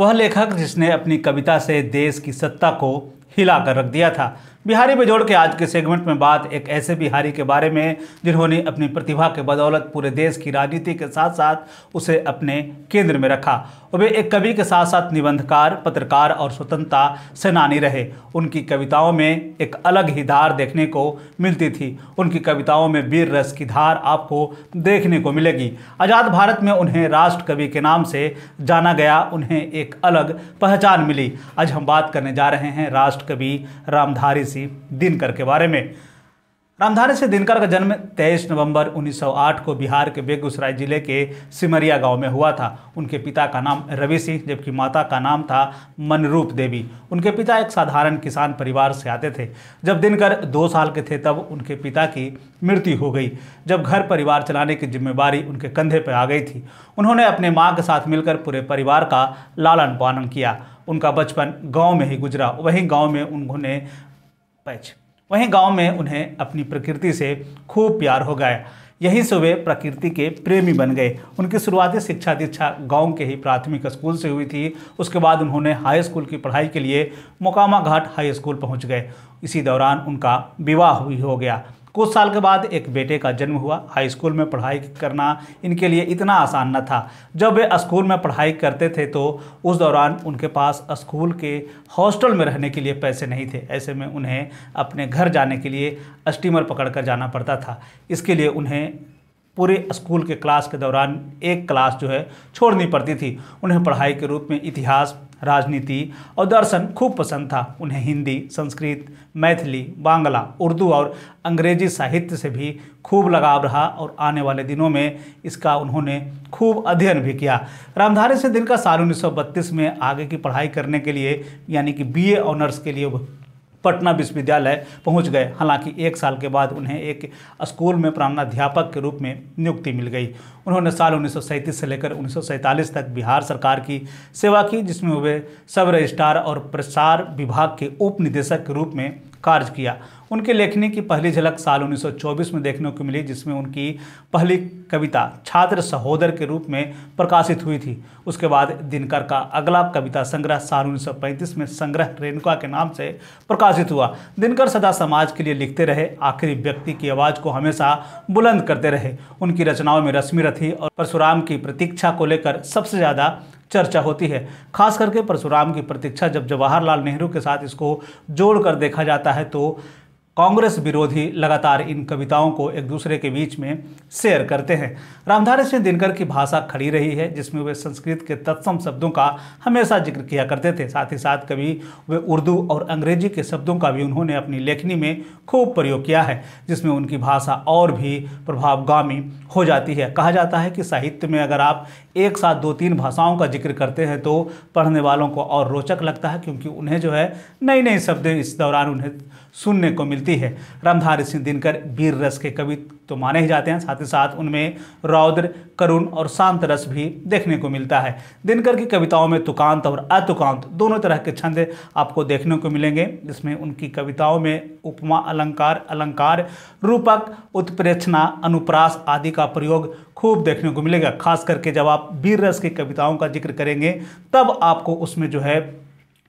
वह लेखक जिसने अपनी कविता से देश की सत्ता को हिला कर रख दिया था बिहारी बेजोड़ के आज के सेगमेंट में बात एक ऐसे बिहारी के बारे में जिन्होंने अपनी प्रतिभा के बदौलत पूरे देश की राजनीति के साथ साथ उसे अपने केंद्र में रखा वे एक कवि के साथ साथ निबंधकार पत्रकार और स्वतंत्रता सेनानी रहे उनकी कविताओं में एक अलग ही धार देखने को मिलती थी उनकी कविताओं में वीर रस की धार आपको देखने को मिलेगी आज़ाद भारत में उन्हें राष्ट्र कवि के नाम से जाना गया उन्हें एक अलग पहचान मिली आज हम बात करने जा रहे हैं राष्ट्र राष्ट्रकवि रामधारी सिंह दिनकर के बारे में रामधारी सिंह दिनकर का जन्म 23 नवंबर 1908 को बिहार के बेगूसराय जिले के सिमरिया गांव में हुआ था उनके पिता का नाम रवि सिंह जबकि माता का नाम था मनरूप देवी उनके पिता एक साधारण किसान परिवार से आते थे जब दिनकर दो साल के थे तब उनके पिता की मृत्यु हो गई जब घर परिवार चलाने की जिम्मेवारी उनके कंधे पर आ गई थी उन्होंने अपने माँ के साथ मिलकर पूरे परिवार का लालन पालन किया उनका बचपन गांव में ही गुजरा वहीं गांव में उन्होंने पैच वहीं गांव में उन्हें अपनी प्रकृति से खूब प्यार हो गया यहीं से वे प्रकृति के प्रेमी बन गए उनकी शुरुआती शिक्षा दीक्षा गांव के ही प्राथमिक स्कूल से हुई थी उसके बाद उन्होंने हाई स्कूल की पढ़ाई के लिए मोकामा घाट हाई स्कूल पहुंच गए इसी दौरान उनका विवाह भी हो गया कुछ साल के बाद एक बेटे का जन्म हुआ हाई स्कूल में पढ़ाई करना इनके लिए इतना आसान न था जब वे स्कूल में पढ़ाई करते थे तो उस दौरान उनके पास स्कूल के हॉस्टल में रहने के लिए पैसे नहीं थे ऐसे में उन्हें अपने घर जाने के लिए स्टीमर पकड़कर जाना पड़ता था इसके लिए उन्हें पूरे स्कूल के क्लास के दौरान एक क्लास जो है छोड़नी पड़ती थी उन्हें पढ़ाई के रूप में इतिहास राजनीति और दर्शन खूब पसंद था उन्हें हिंदी संस्कृत मैथिली बांग्ला उर्दू और अंग्रेजी साहित्य से भी खूब लगाव रहा और आने वाले दिनों में इसका उन्होंने खूब अध्ययन भी किया रामधारी दिन का साल 1932 में आगे की पढ़ाई करने के लिए यानी कि बीए ऑनर्स के लिए पटना विश्वविद्यालय पहुंच गए हालांकि एक साल के बाद उन्हें एक स्कूल में प्राणाध्यापक के रूप में नियुक्ति मिल गई उन्होंने साल उन्नीस से लेकर उन्नीस तक बिहार सरकार की सेवा की जिसमें वे सब रजिस्ट्रार और प्रसार विभाग के उप निदेशक के रूप में कार्य किया उनके लेखनी की पहली झलक साल 1924 में देखने को मिली जिसमें उनकी पहली कविता छात्र सहोदर के रूप में प्रकाशित हुई थी उसके बाद दिनकर का अगला कविता संग्रह साल 1935 में संग्रह रेणुका के नाम से प्रकाशित हुआ दिनकर सदा समाज के लिए लिखते रहे आखिरी व्यक्ति की आवाज़ को हमेशा बुलंद करते रहे उनकी रचनाओं में रश्मि रथी और परशुराम की प्रतीक्षा को लेकर सबसे ज़्यादा चर्चा होती है खास करके परशुराम की प्रतीक्षा जब जवाहरलाल नेहरू के साथ इसको जोड़कर देखा जाता है तो कांग्रेस विरोधी लगातार इन कविताओं को एक दूसरे के बीच में शेयर करते हैं रामधारी सिंह दिनकर की भाषा खड़ी रही है जिसमें वे संस्कृत के तत्सम शब्दों का हमेशा जिक्र किया करते थे साथ ही साथ कभी वे उर्दू और अंग्रेजी के शब्दों का भी उन्होंने अपनी लेखनी में खूब प्रयोग किया है जिसमें उनकी भाषा और भी प्रभावगामी हो जाती है कहा जाता है कि साहित्य में अगर आप एक साथ दो तीन भाषाओं का जिक्र करते हैं तो पढ़ने वालों को और रोचक लगता है क्योंकि उन्हें जो है नई नई शब्दें इस दौरान उन्हें सुनने को मिलती मिलती है रामधारी सिंह दिनकर वीर रस के कवि तो माने ही जाते हैं साथ ही साथ उनमें रौद्र करुण और शांत रस भी देखने को मिलता है दिनकर की कविताओं में तुकांत और अतुकांत दोनों तरह के छंद आपको देखने को मिलेंगे जिसमें उनकी कविताओं में उपमा अलंकार अलंकार रूपक उत्प्रेक्षणा अनुप्रास आदि का प्रयोग खूब देखने को मिलेगा खास करके जब आप वीर रस की कविताओं का जिक्र करेंगे तब आपको उसमें जो है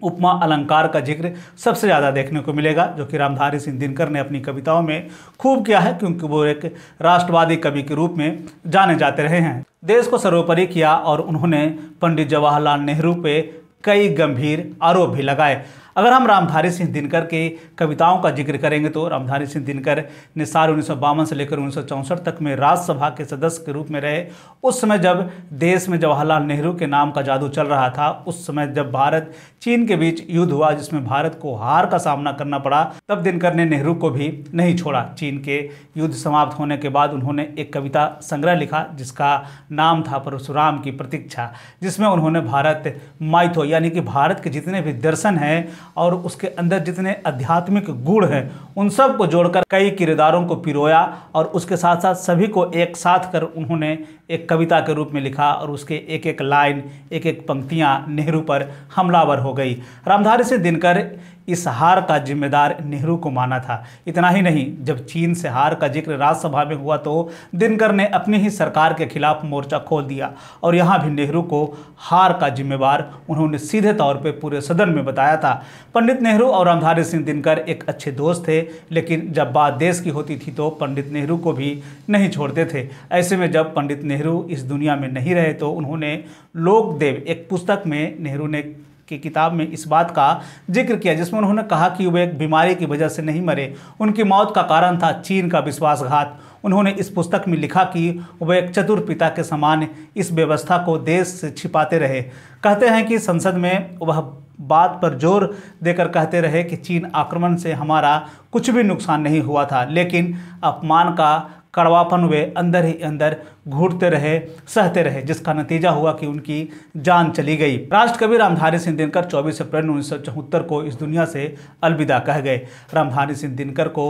उपमा अलंकार का जिक्र सबसे ज़्यादा देखने को मिलेगा जो कि रामधारी सिंह दिनकर ने अपनी कविताओं में खूब किया है क्योंकि वो एक राष्ट्रवादी कवि के रूप में जाने जाते रहे हैं देश को सर्वोपरि किया और उन्होंने पंडित जवाहरलाल नेहरू पे कई गंभीर आरोप भी लगाए अगर हम रामधारी सिंह दिनकर के कविताओं का जिक्र करेंगे तो रामधारी सिंह दिनकर ने साल उन्नीस से लेकर उन्नीस तक में राज्यसभा के सदस्य के रूप में रहे उस समय जब देश में जवाहरलाल नेहरू के नाम का जादू चल रहा था उस समय जब भारत चीन के बीच युद्ध हुआ जिसमें भारत को हार का सामना करना पड़ा तब दिनकर ने नेहरू को भी नहीं छोड़ा चीन के युद्ध समाप्त होने के बाद उन्होंने एक कविता संग्रह लिखा जिसका नाम था परशुराम की प्रतीक्षा जिसमें उन्होंने भारत माइथो यानी कि भारत के जितने भी दर्शन हैं और उसके अंदर जितने आध्यात्मिक गुण हैं उन सब को जोड़कर कई किरदारों को पिरोया और उसके साथ साथ सभी को एक साथ कर उन्होंने एक कविता के रूप में लिखा और उसके एक एक लाइन एक एक पंक्तियाँ नेहरू पर हमलावर हो गई रामधारी सिंह दिनकर इस हार का जिम्मेदार नेहरू को माना था इतना ही नहीं जब चीन से हार का जिक्र राज्यसभा में हुआ तो दिनकर ने अपनी ही सरकार के खिलाफ मोर्चा खोल दिया और यहाँ भी नेहरू को हार का जिम्मेवार उन्होंने सीधे तौर पर पूरे सदन में बताया था पंडित नेहरू और रामधारी सिंह दिनकर एक अच्छे दोस्त थे लेकिन जब बात देश की होती थी तो पंडित नेहरू को भी नहीं छोड़ते थे ऐसे में जब पंडित नेहरू इस दुनिया में नहीं रहे तो उन्होंने लोकदेव एक पुस्तक में नेहरू ने की किताब में इस बात का जिक्र किया जिसमें उन्होंने कहा कि वे एक बीमारी की वजह से नहीं मरे उनकी मौत का कारण था चीन का विश्वासघात उन्होंने इस पुस्तक में लिखा कि वह एक चतुर पिता के समान इस व्यवस्था को देश से छिपाते रहे कहते हैं कि संसद में वह बात पर जोर देकर कहते रहे कि चीन आक्रमण से हमारा कुछ भी नुकसान नहीं हुआ था लेकिन अपमान का कड़वापन वे अंदर ही अंदर घूरते रहे सहते रहे जिसका नतीजा हुआ कि उनकी जान चली गई राष्ट्रकवि रामधारी सिंह दिनकर 24 अप्रैल उन्नीस को इस दुनिया से अलविदा कह गए रामधारी सिंह दिनकर को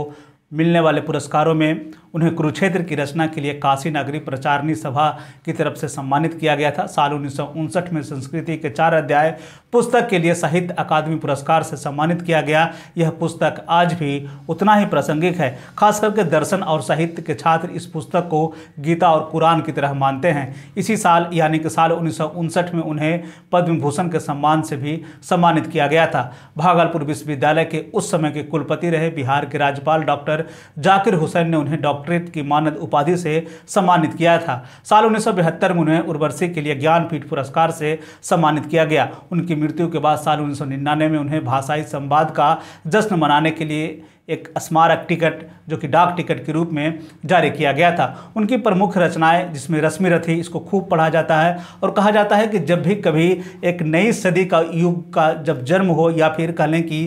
मिलने वाले पुरस्कारों में उन्हें कुरुक्षेत्र की रचना के लिए काशी नगरी प्रचारणी सभा की तरफ से सम्मानित किया गया था साल उन्नीस में संस्कृति के चार अध्याय पुस्तक के लिए साहित्य अकादमी पुरस्कार से सम्मानित किया गया यह पुस्तक आज भी उतना ही प्रासंगिक है खास करके दर्शन और साहित्य के छात्र इस पुस्तक को गीता और कुरान की तरह मानते हैं इसी साल यानी कि साल उन्नीस में उन्हें पद्म भूषण के सम्मान से भी सम्मानित किया गया था भागलपुर विश्वविद्यालय के उस समय के कुलपति रहे बिहार के राज्यपाल डॉक्टर जाकिर हुसैन ने उन्हें डॉक्टर डॉक्टरेट की मानद उपाधि से सम्मानित किया था साल उन्नीस में उन्हें उर्वशी के लिए ज्ञानपीठ पुरस्कार से सम्मानित किया गया उनकी मृत्यु के बाद साल उन्नीस में उन्हें भाषाई संवाद का जश्न मनाने के लिए एक स्मारक टिकट जो कि डाक टिकट के रूप में जारी किया गया था उनकी प्रमुख रचनाएं जिसमें रश्मि रथी इसको खूब पढ़ा जाता है और कहा जाता है कि जब भी कभी एक नई सदी का युग का जब जन्म हो या फिर कह लें कि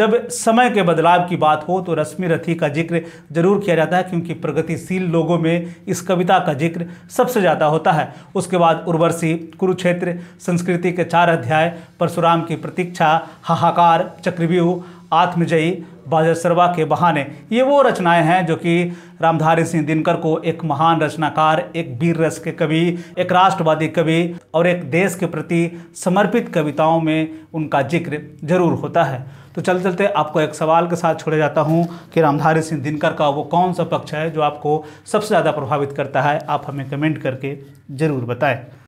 जब समय के बदलाव की बात हो तो रश्मि रथी का जिक्र जरूर किया जाता है क्योंकि प्रगतिशील लोगों में इस कविता का जिक्र सबसे ज़्यादा होता है उसके बाद उर्वशी कुरुक्षेत्र संस्कृति के चार अध्याय परशुराम की प्रतीक्षा हाहाकार चक्रव्यूह आत्मजयी बाजरसरवा के बहाने ये वो रचनाएं हैं जो कि रामधारी सिंह दिनकर को एक महान रचनाकार एक वीर रस के कवि एक राष्ट्रवादी कवि और एक देश के प्रति समर्पित कविताओं में उनका जिक्र जरूर होता है तो चलते चलते आपको एक सवाल के साथ छोड़े जाता हूँ कि रामधारी सिंह दिनकर का वो कौन सा पक्ष है जो आपको सबसे ज़्यादा प्रभावित करता है आप हमें कमेंट करके ज़रूर बताएं